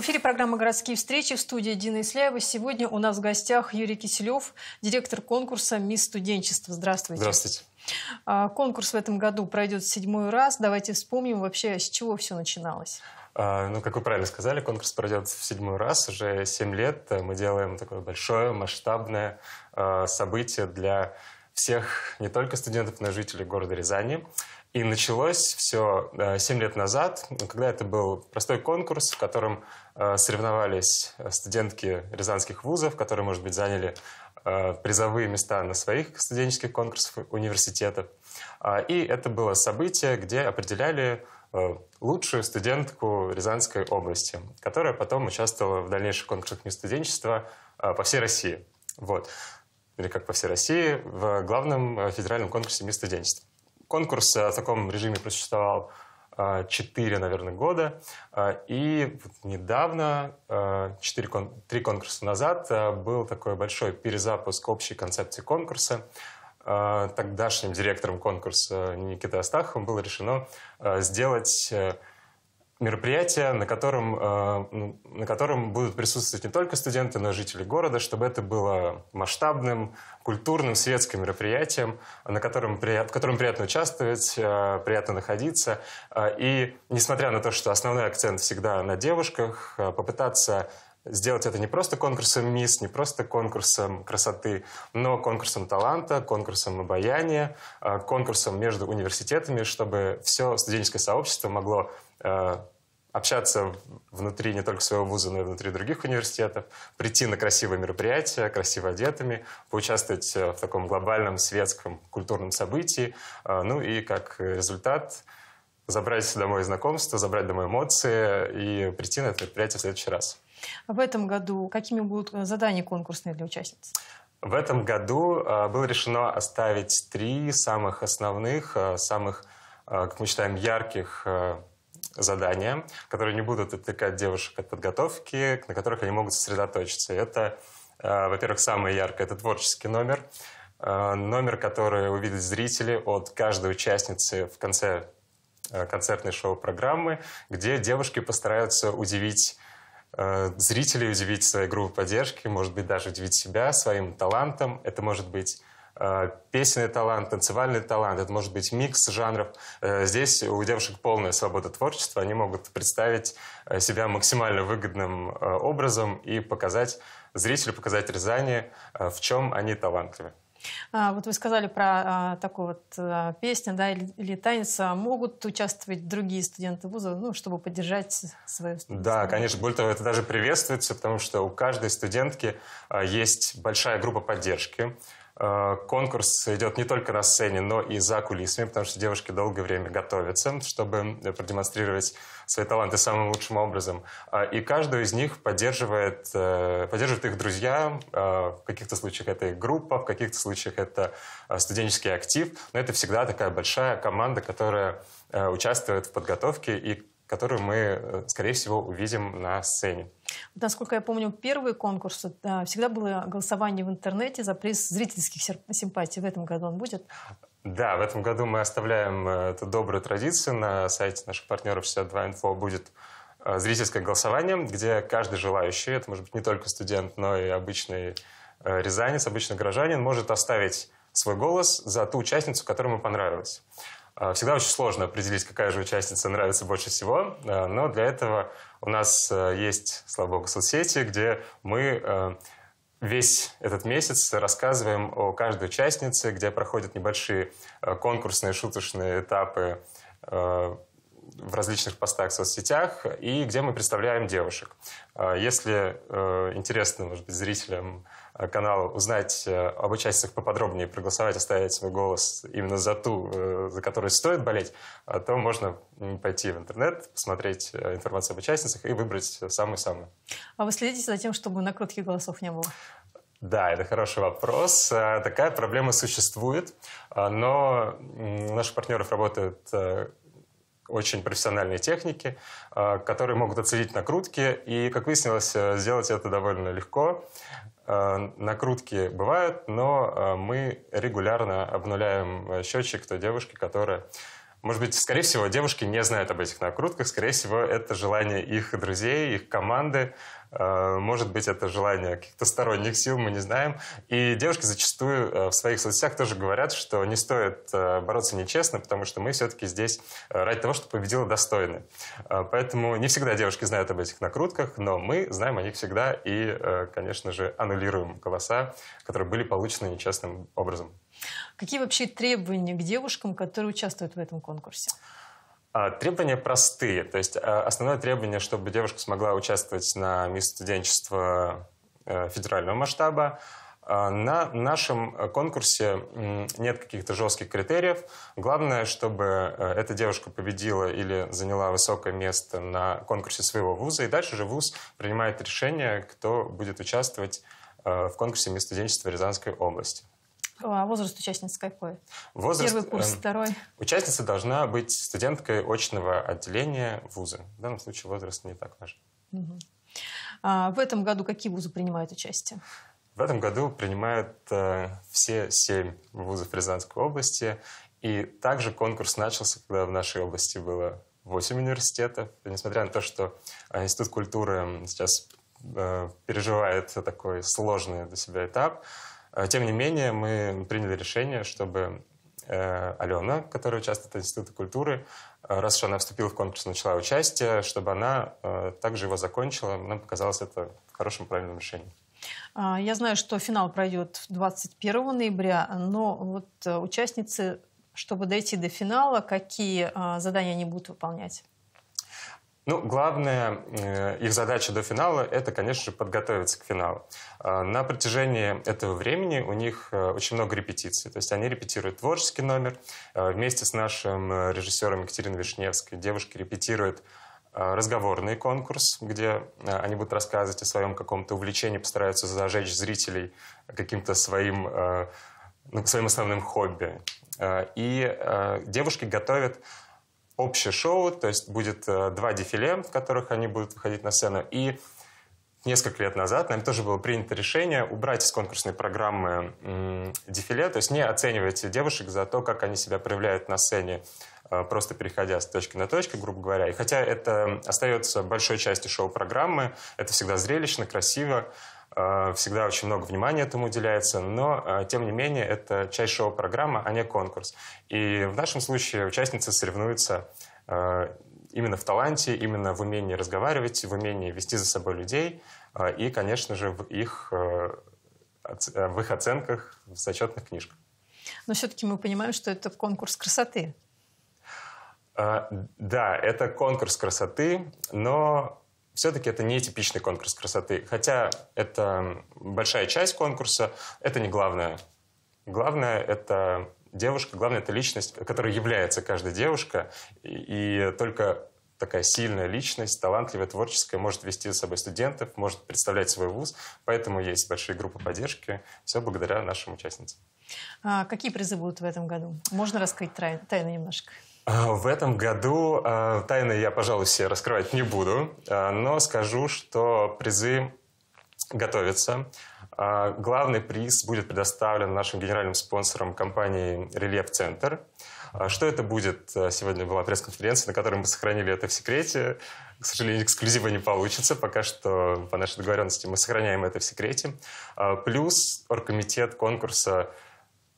В эфире программа «Городские встречи» в студии Дина Исляева. Сегодня у нас в гостях Юрий Киселев, директор конкурса «Мисс студенчество». Здравствуйте. Здравствуйте. А, конкурс в этом году пройдет седьмой раз. Давайте вспомним вообще, с чего все начиналось. А, ну, как вы правильно сказали, конкурс пройдет в седьмой раз. Уже семь лет э, мы делаем такое большое, масштабное а, событие для всех, не только студентов, но и жителей города Рязани. И началось все 7 лет назад, когда это был простой конкурс, в котором э, соревновались э, студентки рязанских вузов, которые, может быть, заняли э, призовые места на своих студенческих конкурсах университетов. А, и это было событие, где определяли лучшую студентку Рязанской области, которая потом участвовала в дальнейших конкурсах не по всей России. Вот. Или как по всей России в главном федеральном конкурсе «Мисс конкурс э, в таком режиме просуществовал 4, э, наверное, года. Э, и недавно, 4, 3 конкурса назад, был такой большой перезапуск общей концепции конкурса. Тогдашним директором конкурса Никитой Астаховым было решено сделать мероприятие, на котором, э, ну, на котором будут присутствовать не только студенты, но и жители города, чтобы это было масштабным, культурным, светским мероприятием, на котором, в котором приятно участвовать, э, приятно находиться. Э, и несмотря на то, что основной акцент всегда на девушках, попытаться сделать это не просто конкурсом мисс, не просто конкурсом красоты, но конкурсом таланта, конкурсом обаяния, конкурсом между университетами, чтобы все студенческое сообщество могло Э, общаться внутри не только своего вуза, но и внутри других университетов, прийти на красивые мероприятия, красиво одетыми, поучаствовать э, в таком глобальном светском культурном событии, э, ну и как результат забрать домой знакомства, забрать домой эмоции и прийти на это мероприятие в следующий раз. в этом году какими будут задания конкурсные для участниц? В этом году было решено оставить три самых основных, самых, как мы считаем, ярких задания, которые не будут отвлекать девушек от подготовки, на которых они могут сосредоточиться. Это, э, во-первых, самое яркое – это творческий номер. Э, номер, который увидят зрители от каждой участницы в конце э, концертной шоу-программы, где девушки постараются удивить зрителей, удивить своей группой поддержки, может быть, даже удивить себя своим талантом. Это может быть Э, песенный талант, танцевальный талант, это может быть микс жанров. Э, здесь у девушек полная свобода творчества, они могут представить э, себя максимально выгодным образом и показать зрителю, показать Рязани, в чем они талантливы. А, вот вы сказали про а, такую вот а, песню да, или, или танец. А могут участвовать другие студенты вуза, ну, чтобы поддержать свою студию? Да, конечно. Более того, это даже приветствуется, потому что у каждой студентки а, есть большая группа поддержки. Э, конкурс идет не только на сцене, но и за кулисами, потому что девушки долгое время готовятся, чтобы э, продемонстрировать свои таланты самым лучшим образом. А, и каждую из них поддерживает, э, поддерживают их друзья. В каких-то случаях это их группа, в каких-то случаях это студенческий актив. Но это всегда такая большая команда, которая участвует в подготовке и которую мы, э, скорее всего, увидим на сцене. Насколько я помню, первый конкурс э, всегда было голосование в интернете за приз зрительских симпатий. В этом году он будет? Да, в этом году мы оставляем э, эту добрую традицию. На сайте наших партнеров 62info будет зрительское голосование, где каждый желающий, это может быть не только студент, но и обычный рязанец, обычный горожанин, может оставить свой голос за ту участницу, которая ему понравилась. А, всегда очень сложно определить, какая же участница нравится больше всего, а, но для этого у нас э, есть, слава богу, соцсети, где мы э, весь этот месяц рассказываем о каждой участнице, где проходят небольшие э, конкурсные, шуточные этапы в различных постах в соцсетях и где мы представляем девушек. А, если интересно, может быть, зрителям Э, канал, узнать э, об участниках поподробнее, проголосовать, оставить свой голос именно за ту, э, за которую стоит болеть, а то можно пойти в интернет, посмотреть информацию об участницах и выбрать самую-самую. А вы следите за тем, чтобы накрутки голосов не было? Да, это хороший вопрос. Такая проблема существует, но у наших партнеров работают очень профессиональные техники, которые могут отследить накрутки. И, как выяснилось, сделать это довольно легко. Э, накрутки бывают, но э, мы регулярно обнуляем э, счетчик той девушки, которая может быть, скорее всего, девушки не знают об этих накрутках. Скорее всего, это желание их друзей, их команды. Э, может быть, это желание каких-то сторонних сил, мы не знаем. И девушки зачастую э, в своих соцсетях тоже говорят, что не стоит э, бороться нечестно, потому что мы все-таки здесь ради того, что победила достойно. Поэтому не всегда девушки знают об этих накрутках, но мы знаем о них всегда и, конечно же, аннулируем голоса, которые были получены нечестным образом. Какие вообще требования к девушкам, которые участвуют в этом конкурсе? А, требования простые. То есть а, основное требование, чтобы девушка смогла участвовать на мисс студенчества э, федерального масштаба. А, на нашем конкурсе нет каких-то жестких критериев. Главное, чтобы э, эта девушка победила или заняла высокое место на конкурсе своего вуза. И дальше же вуз принимает решение, кто будет участвовать э, в конкурсе мисс студенчества Рязанской области. А возраст участницы какой? Возраст, Первый курс, э, второй. Участница должна быть студенткой очного отделения вуза. В данном случае возраст не так важен. Угу. А в этом году какие вузы принимают участие? В этом году принимают э, все семь вузов Рязанской области. И также конкурс начался, когда в нашей области было восемь университетов. И несмотря на то, что э, Институт культуры сейчас э, переживает такой сложный для себя этап, Э, тем не менее, мы приняли решение, чтобы э, Алена, которая участвует в Институте культуры, э, раз уж она вступила в конкурс, начала участие, чтобы она также его закончила, нам показалось это хорошим, правильным решением. А, я знаю, что финал пройдет 21 ноября, но вот участницы, чтобы дойти до финала, какие задания они будут выполнять? Ну, главная э, их задача до финала – это, конечно же, подготовиться к финалу. А, на протяжении этого времени у них э, очень много репетиций. То есть они репетируют творческий номер. Э, вместе с нашим режиссером Екатериной Вишневской девушки репетируют разговорный конкурс, где они будут рассказывать о своем каком-то увлечении, постараются зажечь зрителей каким-то своим, ну, своим основным хобби. И девушки готовят общее шоу, то есть будет э, два дефиле, в которых они будут выходить на сцену. И несколько лет назад нам тоже было принято решение убрать из конкурсной программы дефиле, то есть не оценивать девушек за то, как они себя проявляют на сцене, э, просто переходя с точки на точку, грубо говоря. И хотя это остается большой частью шоу-программы, это всегда зрелищно, красиво, Э, всегда очень много внимания этому уделяется, но, э, тем не менее, это часть шоу-программа, а не конкурс. И в нашем случае участницы соревнуются э, именно в таланте, именно в умении разговаривать, в умении вести за собой людей и, конечно же, в их, в их оценках в зачетных книжках. Но все-таки мы понимаем, что это конкурс красоты. Да, это конкурс красоты, но все-таки это не типичный конкурс красоты. Хотя это большая часть конкурса, это не главное. Главное — это девушка, главное — это личность, которой является каждая девушка. И, и только такая сильная личность, талантливая, творческая, может вести за собой студентов, может представлять свой вуз. Поэтому есть большие группы поддержки. Все благодаря нашим участницам. А какие призы будут в этом году? Можно раскрыть тайны немножко? А, в этом году а, тайны я, пожалуй, все раскрывать не буду, а, но скажу, что призы готовятся. Главный приз будет предоставлен нашим генеральным спонсором компании «Рельеф Центр». Что это будет? Сегодня была пресс-конференция, на которой мы сохранили это в секрете. К сожалению, эксклюзива не получится. Пока что, по нашей договоренности, мы сохраняем это в секрете. Плюс оргкомитет конкурса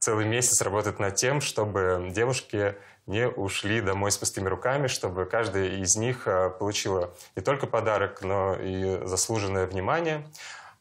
целый месяц работает над тем, чтобы девушки не ушли домой с пустыми руками, чтобы каждая из них э, получила не только подарок, но и заслуженное внимание.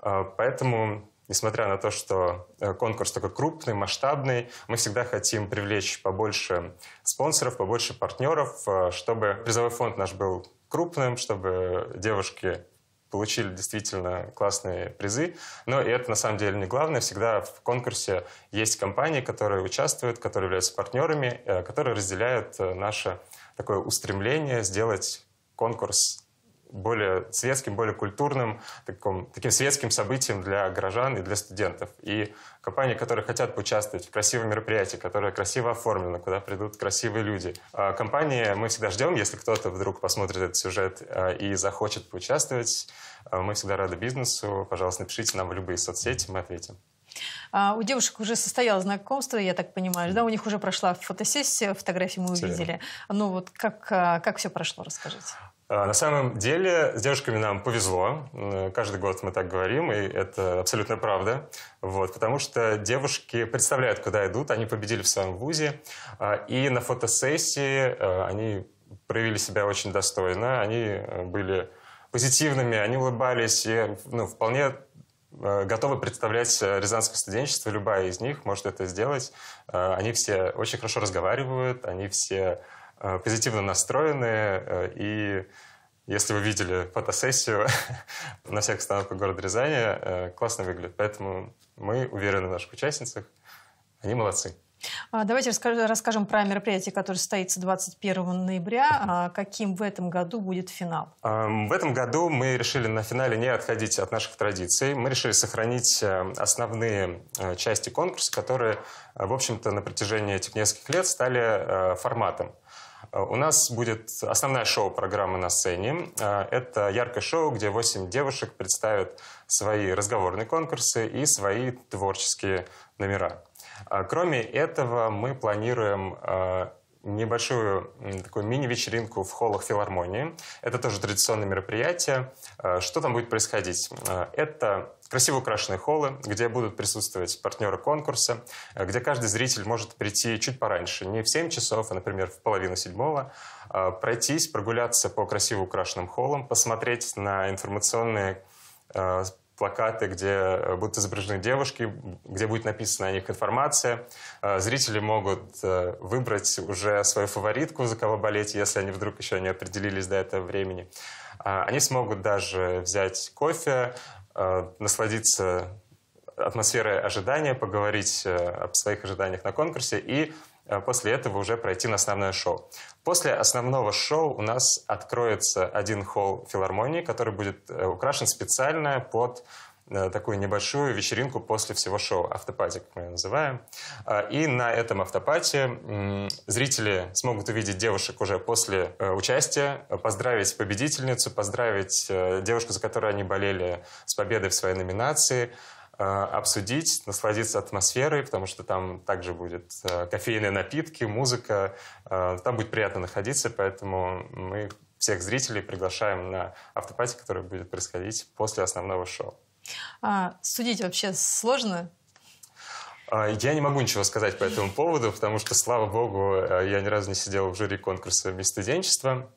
Э, поэтому несмотря на то, что э, конкурс такой крупный, масштабный, мы всегда хотим привлечь побольше спонсоров, побольше партнеров, чтобы призовой фонд наш был крупным, чтобы девушки получили действительно классные призы. Но и это на самом деле не главное. Всегда в конкурсе есть компании, которые участвуют, которые являются партнерами, э, которые разделяют э, наше такое устремление сделать конкурс более светским, более культурным, таком, таким светским событием для горожан и для студентов. И компании, которые хотят поучаствовать в красивом мероприятии, которое красиво оформлено, куда придут красивые люди. А компании мы всегда ждем, если кто-то вдруг посмотрит этот сюжет э, и захочет поучаствовать. Э, мы всегда рады бизнесу. Пожалуйста, напишите нам в любые соцсети, мы ответим. А, у девушек уже состоялось знакомство, я так понимаю, да? У них уже прошла фотосессия, фотографии мы увидели. Ну вот как, а, как все прошло, расскажите. А, на самом деле с девушками нам повезло. Каждый год мы так говорим, и это абсолютно правда. Вот, потому что девушки представляют, куда идут. Они победили в своем вузе. И на фотосессии они проявили себя очень достойно. Они э, были позитивными, они улыбались. И, ну, вполне Э, готовы представлять э, рязанское студенчество, любая из них может это сделать. Э, они все очень хорошо разговаривают, они все позитивно настроены, и если вы видели фотосессию на всех остановках города Рязани, классно выглядит. Поэтому мы уверены в наших участницах, они молодцы. А, давайте расскажем про мероприятие, которое состоится 21 ноября. А, каким в этом году будет финал? В этом году мы решили на финале не отходить от наших традиций. Мы решили сохранить э, основные э, части конкурса, которые, э, в общем-то, на протяжении этих нескольких лет стали форматом. У нас будет основная шоу-программа на сцене. Это яркое шоу, где 8 девушек представят свои разговорные конкурсы и свои творческие номера. А, кроме этого, мы планируем а, небольшую такую мини-вечеринку в холлах филармонии. Это тоже традиционное мероприятие. А, что там будет происходить? Это красиво украшенные холлы, где будут присутствовать партнеры конкурса, где каждый зритель может прийти чуть пораньше, не в 7 часов, а, например, в половину седьмого, пройтись, прогуляться по красиво украшенным холлам, посмотреть на информационные плакаты, где э, будут изображены девушки, где будет написана о них информация. Э, зрители могут э, выбрать уже свою фаворитку, за кого болеть, если они вдруг еще не определились до этого времени. Они смогут даже взять кофе, насладиться атмосферой ожидания, поговорить об своих ожиданиях на конкурсе и Э, после этого уже пройти на основное шоу. После основного шоу у нас откроется один холл филармонии, который будет э, украшен специально под э, такую небольшую вечеринку после всего шоу, автопати, как мы ее называем. А, и на этом автопати зрители смогут увидеть девушек уже после участия, поздравить победительницу, поздравить девушку, за которую они болели, с победой в своей номинации – Э, обсудить, насладиться атмосферой, потому что там также будет э, кофейные напитки, музыка, э, там будет приятно находиться, поэтому мы всех зрителей приглашаем на автопати, который будет происходить после основного шоу. А, судить вообще сложно? А, я не могу ничего сказать по этому поводу, потому что, слава богу, я ни разу не сидел в жюри конкурса «Мисс студенчества».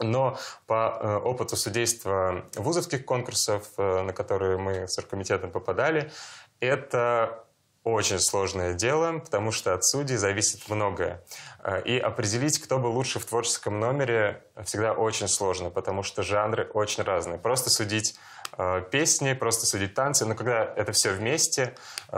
Но по э, опыту судейства вузовских конкурсов, э, на которые мы с оргкомитетом попадали, это очень сложное дело, потому что от судей зависит многое. Э, и определить, кто бы лучше в творческом номере, всегда очень сложно, потому что жанры очень разные. Просто судить песни, просто судить танцы, но когда это все вместе,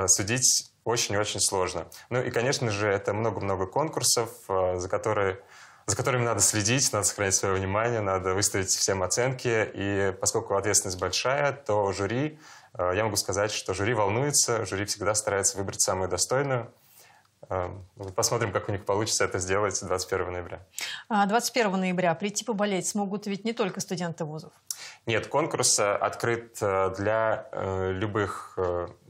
судить очень-очень сложно. Ну и, конечно же, это много-много конкурсов, за которые за которыми надо следить, надо сохранять свое внимание, надо выставить всем оценки. И поскольку ответственность большая, то жюри, э, я могу сказать, что жюри волнуется, жюри всегда старается выбрать самую достойную. Эм, ну, посмотрим, как у них получится это сделать 21 ноября. 21 а, ноября прийти поболеть смогут ведь не только студенты вузов. Нет, конкурс э, открыт э, для э, любых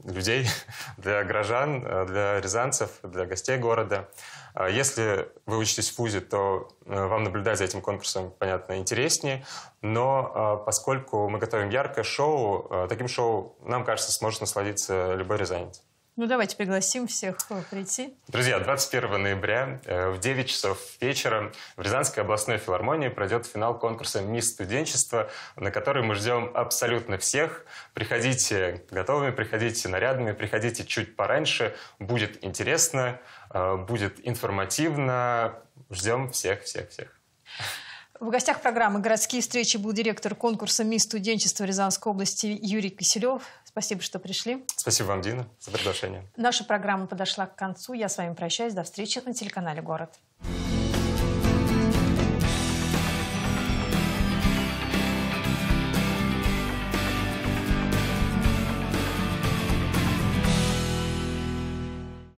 людей, для горожан, для рязанцев, для гостей города. А если вы учитесь в ВУЗе, то вам наблюдать за этим конкурсом, понятно, интереснее. Но поскольку мы готовим яркое шоу, таким шоу, нам кажется, сможет насладиться любой рязанец. Ну, давайте пригласим всех э, прийти. Друзья, 21 ноября э, в 9 часов вечера в Рязанской областной филармонии пройдет финал конкурса «Мисс студенчество», на который мы ждем абсолютно всех. Приходите готовыми, приходите нарядными, приходите чуть пораньше. Будет интересно, э, будет информативно. Ждем всех-всех-всех. В гостях программы «Городские встречи» был директор конкурса «Мисс студенчества» Рязанской области Юрий Киселев. Спасибо, что пришли. Спасибо вам, Дина, за приглашение. Наша программа подошла к концу. Я с вами прощаюсь. До встречи на телеканале «Город».